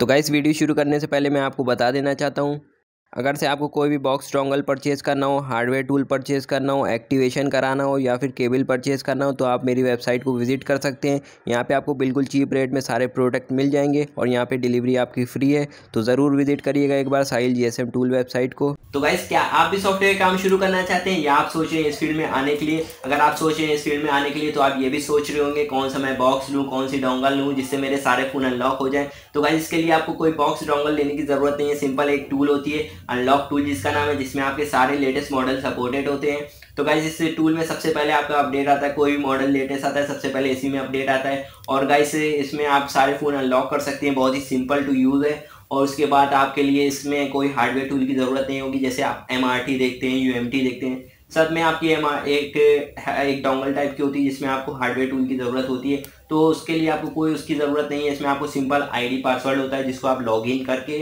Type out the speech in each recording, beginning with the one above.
तो guys video शुरू करने से पहले मैं आपको बता देना चाहता हूँ अगर से आपको कोई भी बॉक्स ट्रॉन्गल परचेज़ करना हो हार्डवेयर टूल परचेज़ करना हो एक्टिवेशन कराना हो या फिर केबल परचेज़ करना हो तो आप मेरी वेबसाइट को विज़िट कर सकते हैं यहाँ पे आपको बिल्कुल चीप रेट में सारे प्रोडक्ट मिल जाएंगे और यहाँ पे डिलीवरी आपकी फ्री है तो ज़रूर विज़िट करिएगा एक बार साहिल जी टूल वेबसाइट को तो गाइज क्या आप भी सॉफ्टवेयर काम शुरू करना चाहते हैं या आप सोच रहे हैं इस फील्ड में आने के लिए अगर आप सोच रहे हैं इस फील्ड में आने के लिए तो आप ये भी सोच रहे होंगे कौन सा मैं बॉक्स लूँ कौन सी डोंगल लूँ जिससे मेरे सारे फ़ोन अनलॉक हो जाए तो गाइज इसके लिए आपको कोई बॉक्स डोंगल लेने की ज़रूरत नहीं है सिंपल एक टूल होती है अनलॉक टूल जिसका नाम है जिसमें आपके सारे लेटेस्ट मॉडल सपोर्टेड होते हैं तो गाइज इस टूल में सबसे पहले आपका अपडेट आता है कोई भी मॉडल लेटेस्ट आता है सबसे पहले इसी में अपडेट आता है और गाइज इसमें आप सारे फ़ोन अनलॉक कर सकते हैं बहुत ही सिंपल टू यूज़ है और उसके बाद आपके लिए इसमें कोई हार्डवेयर टूल की ज़रूरत नहीं होगी जैसे आप एम देखते हैं यू देखते हैं सब में आपकी एम एक एक डोंगल टाइप की होती है जिसमें आपको हार्डवेयर टूल की ज़रूरत होती है तो उसके लिए आपको कोई उसकी ज़रूरत नहीं है इसमें आपको सिंपल आईडी पासवर्ड होता है जिसको आप लॉगिन करके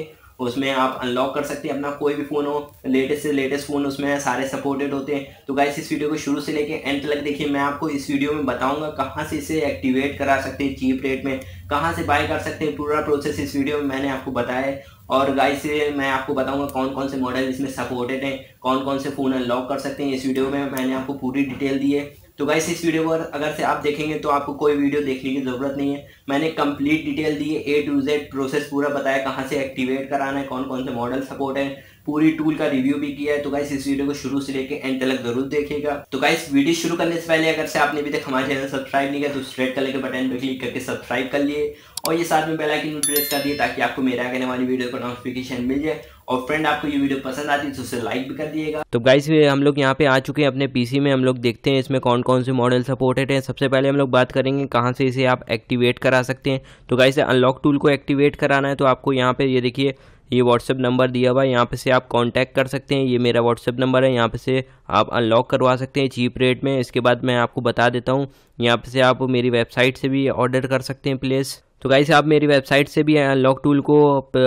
उसमें आप अनलॉक कर सकते हैं अपना कोई भी फ़ोन हो लेटेस्ट से लेटेस्ट फ़ोन उसमें सारे सपोर्टेड होते हैं तो गाइस इस वीडियो को शुरू से लेके एंड तक देखिए मैं आपको इस वीडियो में बताऊंगा कहाँ से इसे एक्टिवेट करा सकते हैं चीप रेट में कहाँ से बाय कर सकते हैं पूरा प्रोसेस इस वीडियो में मैंने आपको बताया है और गाइस मैं आपको बताऊंगा कौन कौन से मॉडल इसमें सपोर्टेड हैं कौन कौन से फ़ोन अनलॉक कर सकते हैं इस वीडियो में मैंने आपको पूरी डिटेल दी है तो गाइस इस वीडियो पर अगर से आप देखेंगे तो आपको कोई वीडियो देखने की ज़रूरत नहीं है मैंने कंप्लीट डिटेल दी है ए टू जेड प्रोसेस पूरा बताया कहाँ से एक्टिवेट कराना है कौन कौन से मॉडल सपोर्ट है पूरी टूल का रिव्यू भी किया है तो गाइस इस वीडियो को शुरू से लेके एंड तक जरूर देखेगा तो गाइस वीडियो शुरू करने से पहले अगर से आपने अभी तक हमारे चैनल सब्सक्राइब नहीं किया तो रेड कलर के बटन पर क्लिक करके सब्सक्राइब कर लिए और ये साथ में बेल आइकन प्रेस कर दिए ताकि आपको मेरे आगे वाली वीडियो का नोटिफिकेशन मिल जाए और फ्रेंड आपको ये वीडियो पसंद आती है तो उसे लाइक भी कर दिएगा तो गाइस हम लोग यहाँ पे आ चुके हैं अपने पीसी में हम लोग देखते हैं इसमें कौन कौन से मॉडल सपोर्टेड हैं सबसे पहले हम लोग बात करेंगे कहाँ से इसे आप एक्टिवेट करा सकते हैं तो गाइस अनलॉक टूल को एक्टिवेट कराना है तो आपको यहाँ पे ये देखिए ये व्हाट्सअप नंबर दिया हुआ है यहाँ पे से आप कांटेक्ट कर सकते हैं ये मेरा व्हाट्सअप नंबर है यहाँ पे से आप अनलॉक करवा सकते हैं चीप रेट में इसके बाद मैं आपको बता देता हूँ यहाँ पे से आप मेरी वेबसाइट से भी ऑर्डर कर सकते हैं प्लेस तो गाइस आप मेरी वेबसाइट से भी अनलॉक टूल को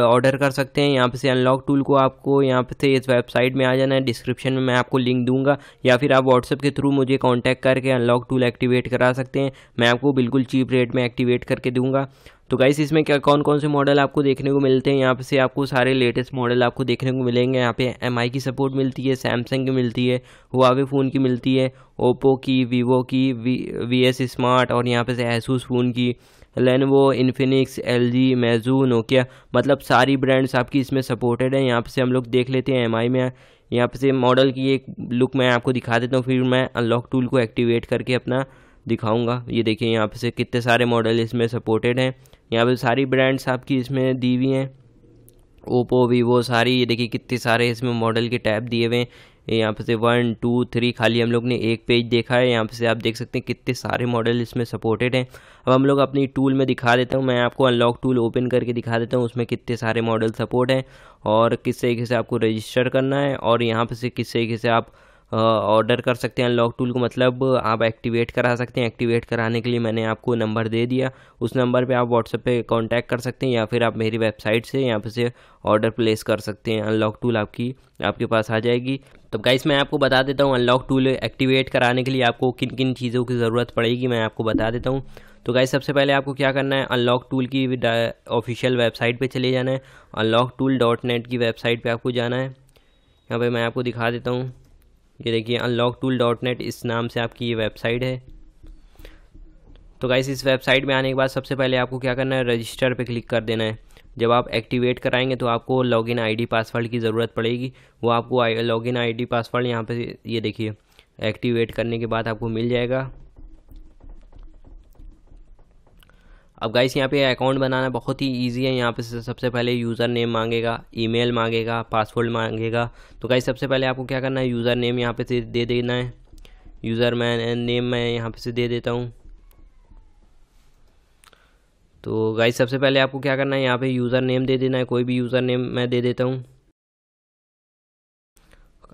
ऑर्डर कर सकते हैं यहाँ पे से अनलॉक टूल को आपको यहाँ पे से इस वेबसाइट में आ जाना है डिस्क्रिप्शन में मैं आपको लिंक दूंगा या फिर आप व्हाट्सअप के थ्रू मुझे कांटेक्ट करके अनलॉक टूल एक्टिवेट करा सकते हैं मैं आपको बिल्कुल चीप रेट में एक्टिवेट करके दूंगा तो गाइस इसमें क्या कौन कौन से मॉडल आपको देखने को मिलते हैं यहाँ पे से आपको सारे लेटेस्ट मॉडल आपको देखने को मिलेंगे यहाँ पे एम की सपोर्ट मिलती है सैमसंग की मिलती है हुआवे फ़ोन की मिलती है ओप्पो की वीवो की वी वी एस स्मार्ट और यहाँ पे से एसूस फ़ोन की Lenovo Infinix L G Meizu Nokia मतलब सारी ब्रांड्स आपकी इसमें सपोर्टेड हैं यहाँ पे से हम लोग देख लेते हैं एम में यहाँ पे से मॉडल की एक लुक मैं आपको दिखा देता हूँ फिर मैं अनलॉक टूल को एक्टिवेट करके अपना दिखाऊंगा ये देखिए यहाँ पे से कितने सारे मॉडल इसमें सपोर्टेड हैं यहाँ पे सारी ब्रांड्स आपकी इसमें दी हुई हैं ओप्पो वीवो सारी ये देखिए कितने सारे इसमें मॉडल के टैब दिए हुए हैं यहाँ पे से वन टू थ्री खाली हम लोग ने एक पेज देखा है यहाँ पे से आप देख सकते हैं कितने सारे मॉडल इसमें सपोर्टेड हैं अब हम लोग अपनी टूल में दिखा देता हूँ मैं आपको अनलॉक टूल ओपन करके दिखा देता हूँ उसमें कितने सारे मॉडल सपोर्ट हैं और किस तरीके से आपको रजिस्टर करना है और यहाँ पर से किस तरीके से आप ऑर्डर कर सकते हैं अनलॉक टूल को मतलब आप एक्टिवेट करा सकते हैं एक्टिवेट कराने के लिए मैंने आपको नंबर दे दिया उस नंबर पे आप व्हाट्सएप पे कांटेक्ट कर सकते हैं या फिर आप मेरी वेबसाइट से यहाँ पे से ऑर्डर प्लेस कर सकते हैं अनलॉक टूल आपकी आपके पास आ जाएगी तो गाइस मैं आपको बता देता हूँ अनलॉक टूल एक्टिवेट कराने के लिए आपको किन किन चीज़ों की ज़रूरत पड़ेगी मैं आपको बता देता हूँ तो गाइस सबसे पहले आपको क्या करना है अनलॉक टूल की ऑफिशियल वेबसाइट पे चले जाना है अनलॉक टूल डॉट नेट की वेबसाइट पे आपको जाना है यहाँ पे मैं आपको दिखा देता हूँ ये देखिए अनलॉक टूल डॉट नेट इस नाम से आपकी ये वेबसाइट है तो गाइस इस वेबसाइट में आने के बाद सबसे पहले आपको क्या करना है रजिस्टर पे क्लिक कर देना है जब आप एक्टिवेट कराएंगे तो आपको लॉगिन आईडी पासवर्ड की ज़रूरत पड़ेगी वो आपको लॉगिन आईडी पासवर्ड यहाँ पे ये देखिए एक्टिवेट करने के बाद आपको मिल जाएगा अब गाइस यहाँ पे अकाउंट बनाना बहुत ही ईजी है यहाँ पे सबसे पहले यूज़र नेम मांगेगा ईमेल मांगेगा पासवर्ड मांगेगा तो गाइस सबसे पहले आपको क्या करना है यूज़र नेम यहाँ पे से दे देना है यूज़र मैं नेम मैं यहाँ पे से दे देता हूँ तो गाइस सबसे पहले आपको क्या करना है यहाँ पर यूज़र नेम दे देना है कोई भी यूज़र नेम मैं दे देता हूँ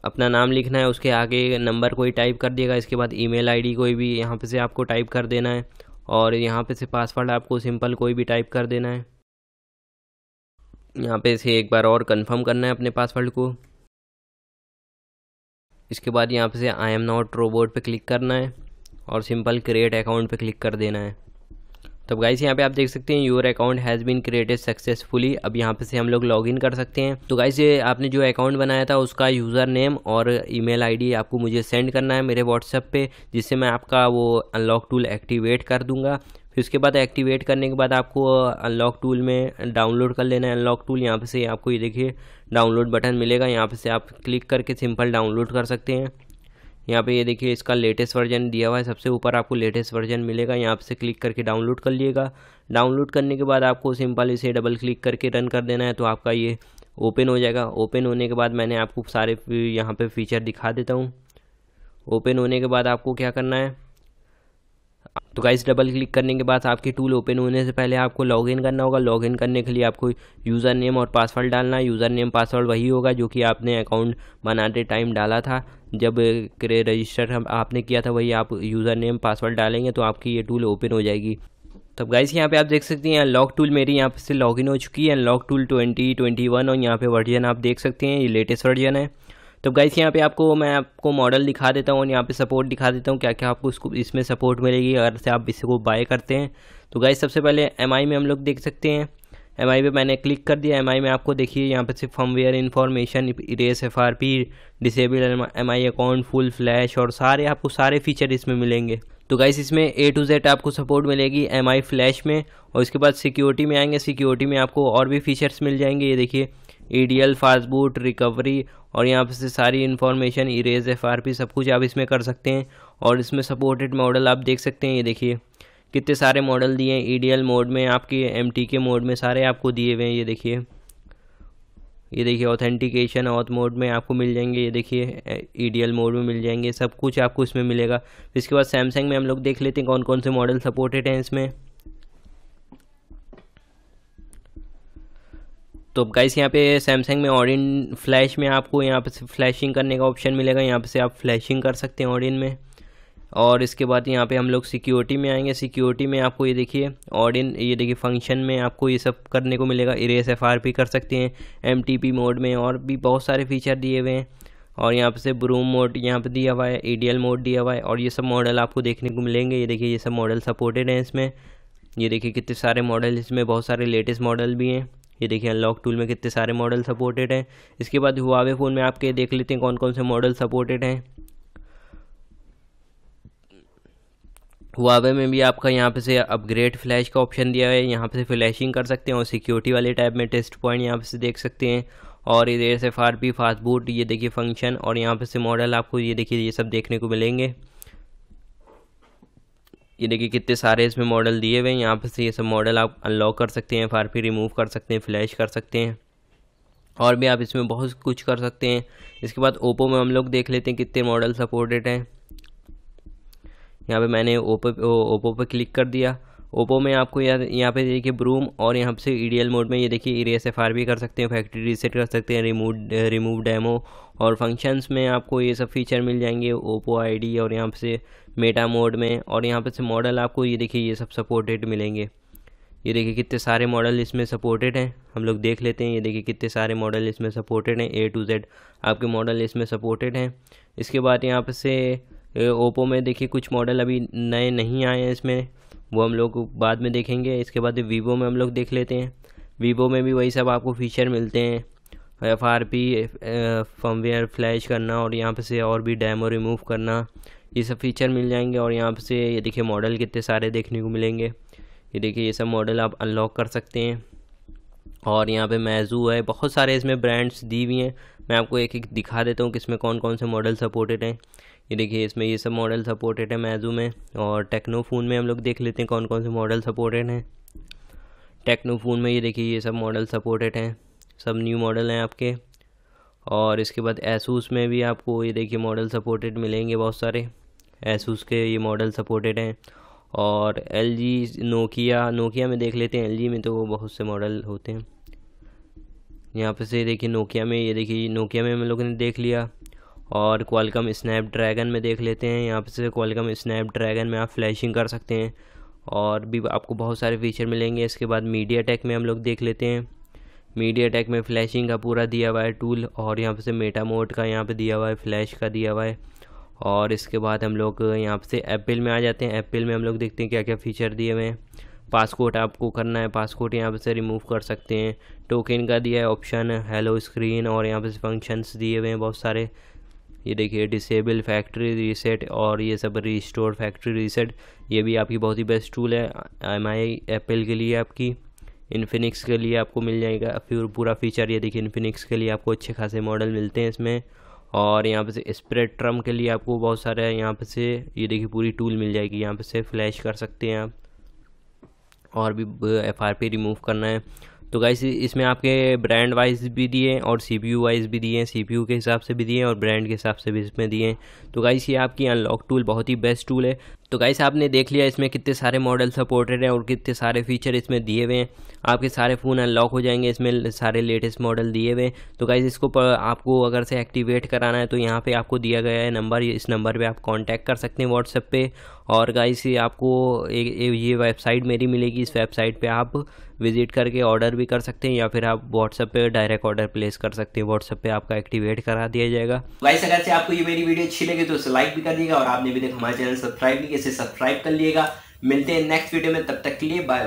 अपना नाम लिखना है उसके आगे नंबर कोई टाइप कर देगा इसके बाद ईमेल आईडी कोई भी यहाँ पे से आपको टाइप कर देना है और यहाँ पे से पासवर्ड आपको सिंपल कोई भी टाइप कर देना है यहाँ पे से एक बार और कंफर्म करना है अपने पासवर्ड को इसके बाद यहाँ पे से आई एम नॉट रोबोट पे क्लिक करना है और सिंपल क्रिएट अकाउंट पे क्लिक कर देना है तो गाइस यहाँ पे आप देख सकते हैं your account has been created successfully अब यहाँ पे से हम लोग लॉगिन कर सकते हैं तो गाइस ये आपने जो अकाउंट बनाया था उसका यूज़र नेम और ईमेल आईडी आपको मुझे सेंड करना है मेरे व्हाट्सएप पे जिससे मैं आपका वो अनलॉक टूल एक्टिवेट कर दूंगा फिर उसके बाद एक्टिवेट करने के बाद आपको अनलॉक टूल में डाउनलोड कर लेना है अनलॉक टूल यहाँ पे से आपको ये देखिए डाउनलोड बटन मिलेगा यहाँ पे से आप क्लिक करके सिंपल डाउनलोड कर सकते हैं यहाँ पे ये देखिए इसका लेटेस्ट वर्जन दिया हुआ है सबसे ऊपर आपको लेटेस्ट वर्जन मिलेगा यहाँ से क्लिक करके डाउनलोड कर लीजिएगा डाउनलोड करने के बाद आपको सिंपल इसे डबल क्लिक करके रन कर देना है तो आपका ये ओपन हो जाएगा ओपन होने के बाद मैंने आपको सारे यहाँ पर फीचर दिखा देता हूँ ओपन होने के बाद आपको क्या करना है तो गाइस डबल क्लिक करने के बाद आपकी टूल ओपन होने से पहले आपको लॉगिन करना होगा लॉगिन करने के लिए आपको यूज़र नेम और पासवर्ड डालना है यूज़र नेम पासवर्ड वही होगा जो कि आपने अकाउंट बनाते टाइम डाला था जब रजिस्टर आपने किया था वही आप यूज़र नेम पासवर्ड डालेंगे तो आपकी ये टूल ओपन हो जाएगी तब तो गाइस यहाँ पे आप देख सकते हैं अनलॉक टूल मेरी यहाँ से लॉगिन हो चुकी है unlock tool twenty twenty one और यहाँ पे वर्जन आप देख सकते हैं ये लेटेस्ट वर्जन है तो गाइस यहाँ पे आपको मैं आपको मॉडल दिखा देता हूँ और यहाँ पे सपोर्ट दिखा देता हूँ क्या क्या आपको इसको इसमें सपोर्ट मिलेगी अगर से आप इसको बाय करते हैं तो गाइस सबसे पहले एम में हम लोग देख सकते हैं एम आई मैंने क्लिक कर दिया एम आई में आपको देखिए यहाँ पे सिर्फ firmware information erase F R P disable M I account full flash और सारे आपको सारे फीचर इसमें मिलेंगे तो गाइस इसमें ए टू जेड आपको सपोर्ट मिलेगी एम आई फ्लैश में और इसके बाद सिक्योरिटी में आएंगे सिक्योरिटी में आपको और भी फीचर्स मिल जाएंगे ये देखिए E D L boot recovery और यहाँ से सारी information erase F R P सब कुछ आप इसमें कर सकते हैं और इसमें सपोर्टेड मॉडल आप देख सकते हैं ये देखिए कितने सारे मॉडल दिए हैं ई e मोड में आपके एम के मोड में सारे आपको दिए हुए हैं ये देखिए ये देखिए ऑथेंटिकेशन ऑथ मोड में आपको मिल जाएंगे ये देखिए ई e मोड में मिल जाएंगे सब कुछ आपको इसमें मिलेगा इसके बाद सैमसंग में हम लोग देख लेते हैं कौन कौन से मॉडल सपोर्टेड हैं इसमें तो गाइस यहाँ पे सैमसंग में ऑडिन फ्लैश में आपको यहाँ पे फ्लैशिंग करने का ऑप्शन मिलेगा यहाँ पे से आप फ्लैशिंग कर सकते हैं ऑडिन में और इसके बाद यहाँ पे हम लोग सिक्योरिटी में आएंगे सिक्योरिटी में आपको ये देखिए ऑडिन ये देखिए फंक्शन में आपको ये सब करने को मिलेगा इरेस एफ आर भी कर सकते हैं एम टी पी मोड में और भी बहुत सारे फीचर दिए हुए हैं और यहाँ पे से ब्रूम मोड यहाँ पे दिया हुआ है ई डी एल मोड दिया हुआ है और ये सब मॉडल आपको देखने को मिलेंगे ये देखिए ये सब मॉडल सपोर्टेड हैं इसमें ये देखिए कितने सारे मॉडल इसमें बहुत सारे लेटेस्ट मॉडल भी हैं ये देखिए अनलॉक टूल में कितने सारे मॉडल सपोर्टेड हैं इसके बाद हुआवे फ़ोन में आपके देख लेते हैं कौन कौन से मॉडल सपोर्टेड हैं हुआवे में भी आपका यहाँ पे से अपग्रेड फ्लैश का ऑप्शन दिया है यहाँ पे से फ्लैशिंग कर सकते हैं और सिक्योरिटी वाले टैब में टेस्ट पॉइंट यहाँ पे से देख सकते हैं और इधर से फार पी फास्ट बूट ये देखिए फंक्शन और यहाँ पे से मॉडल आपको ये देखिए ये सब देखने को मिलेंगे ये देखिए कितने सारे इसमें मॉडल दिए हुए हैं यहाँ पर से ये सब मॉडल आप अनलॉक कर सकते हैं एफ रिमूव कर सकते हैं फ्लैश कर सकते हैं और भी आप इसमें बहुत कुछ कर सकते हैं इसके बाद ओप्पो में हम लोग देख लेते हैं कितने मॉडल सपोर्टेड हैं यहाँ पे मैंने ओप्पो ओप्पो पे क्लिक कर दिया ओप्पो में आपको यहाँ यहाँ पे देखिए ब्रूम और यहाँ से ई मोड में ये देखिए इरेस एफ भी कर सकते हैं फैक्ट्री रीसेट कर सकते हैं रिमूव रिमूव डैमो और फंक्शंस में आपको ये सब फीचर मिल जाएंगे ओप्पो आई और यहाँ से मेटा मोड में और यहाँ पर से मॉडल आपको ये देखिए ये सब सपोर्टेड मिलेंगे ये देखिए कितने सारे मॉडल इसमें सपोर्टेड हैं हम लोग देख लेते हैं ये देखिए कितने सारे मॉडल इसमें सपोर्टेड हैं ए टू जेड आपके मॉडल इसमें सपोर्टेड हैं इसके बाद यहाँ पर से ओप्पो में देखिए कुछ मॉडल अभी नए नहीं आए हैं इसमें वो हम लोग बाद में देखेंगे इसके बाद वीवो में हम लोग देख लेते हैं वीवो में भी वही सब आपको फीचर मिलते हैं F R P firmware flash करना और यहाँ पर से और भी डैमो रिमूव करना ये सब फीचर मिल जाएंगे और यहाँ से ये देखिए मॉडल कितने सारे देखने को मिलेंगे ये देखिए ये सब मॉडल आप अनलॉक कर सकते हैं और यहाँ पे मैजू है बहुत सारे इसमें ब्रांड्स दी हुई हैं मैं आपको एक एक दिखा देता हूँ कि इसमें कौन कौन से मॉडल सपोर्टेड हैं ये देखिए इसमें ये सब मॉडल सपोर्टेड है मैजू में और टेक्नो फ़ोन में हम लोग देख लेते हैं कौन कौन से मॉडल सपोर्टेड हैं टेक्नो फ़ोन में ये देखिए ये सब मॉडल सपोर्टेड हैं सब न्यू मॉडल हैं आपके और इसके बाद एसूस में भी आपको ये देखिए मॉडल सपोर्टेड मिलेंगे बहुत सारे एसूस के ये मॉडल सपोर्टेड हैं और एल जी नोकिया नोकिया में देख लेते हैं एल जी में तो बहुत से मॉडल होते हैं यहाँ पे से देखिए नोकिया में ये देखिए नोकिया में हम लोगों ने देख लिया और क्वालकम स्नैपड्रैगन में देख लेते हैं यहाँ पे से क्वालकम ड्रैगन में आप फ्लैशिंग कर सकते हैं और भी आपको बहुत सारे फीचर मिलेंगे इसके बाद मीडिया टेक में हम लोग देख लेते हैं मीडिया टेक में फ्लैशिंग का पूरा दिया हुआ है टूल और यहाँ पे से मेटा मोड का यहाँ पर दिया हुआ है फ्लैश का दिया हुआ है और इसके बाद हम लोग यहाँ से एप्पल में आ जाते हैं एप्पल में हम लोग देखते हैं क्या क्या फ़ीचर दिए हुए हैं पासपोर्ट आपको करना है पासपोर्ट यहाँ से रिमूव कर सकते हैं टोकन का दिया है ऑप्शन हेलो स्क्रीन और यहाँ पे फंक्शंस दिए हुए हैं बहुत सारे ये देखिए डिसेबल फैक्ट्री रीसेट और ये सब रिस्टोर फैक्ट्री रीसेट ये भी आपकी बहुत ही बेस्ट टूल है एम आई एप्पल के लिए आपकी इन्फिनिक्स के लिए आपको मिल जाएगा फिर पूरा फीचर ये देखिए इन्फिनिक्स के लिए आपको अच्छे खासे मॉडल मिलते हैं इसमें और यहाँ पे से स्प्रेड ट्रम के लिए आपको बहुत सारे यहाँ पे से ये देखिए पूरी टूल मिल जाएगी यहाँ पे से फ्लैश कर सकते हैं आप और भी एफ आर पी रिमूव करना है तो गाइस इसमें आपके ब्रांड वाइज भी दिए और सी पी यू वाइज भी दिए सी पी यू के हिसाब से भी दिए और ब्रांड के हिसाब से भी इसमें दिए तो गाइस ये आपकी अनलॉक टूल बहुत ही बेस्ट टूल है तो गाइस आपने देख लिया इसमें कितने सारे मॉडल सपोर्टेड हैं और कितने सारे फीचर इसमें दिए हुए हैं आपके सारे फ़ोन अनलॉक हो जाएंगे इसमें सारे लेटेस्ट मॉडल दिए हुए हैं तो गाइस इसको पर आपको अगर से एक्टिवेट कराना है तो यहाँ पे आपको दिया गया है नंबर इस नंबर पे आप कांटेक्ट कर सकते हैं व्हाट्सएप पे और गाइस ये आपको ए, ए, ये वेबसाइट मेरी मिलेगी इस वेबसाइट पर आप विज़िट करके ऑर्डर भी कर सकते हैं या फिर आप व्हाट्सएप पर डायरेक्ट ऑर्डर प्लेस कर सकते हैं व्हाट्सएप पर आपका एक्टिवेट करा दिया जाएगा वाइस अगर से आपको ये मेरी वीडियो अच्छी लगे तो लाइक भी कर दिएगा और आपने भी देखा हमारे चैनल सब्सक्राइब भी तरीके से सब्सक्राइब कर लिएगा मिलते हैं नेक्स्ट वीडियो में तब तक के लिए बाय बाय